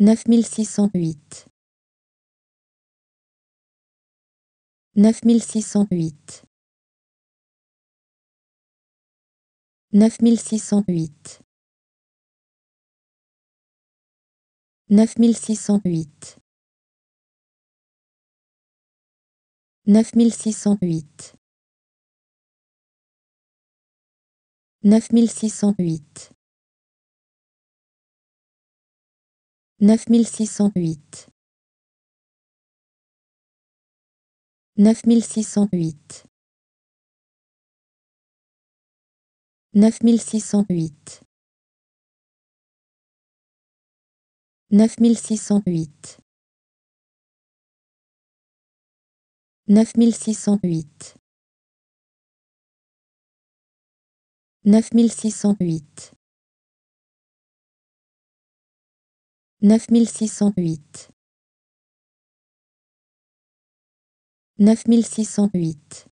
9608 9608 9608 9608 9608 9608 9608 9608 9608 9608 9608 9608 neuf neuf mille mille six six cent huit cent huit.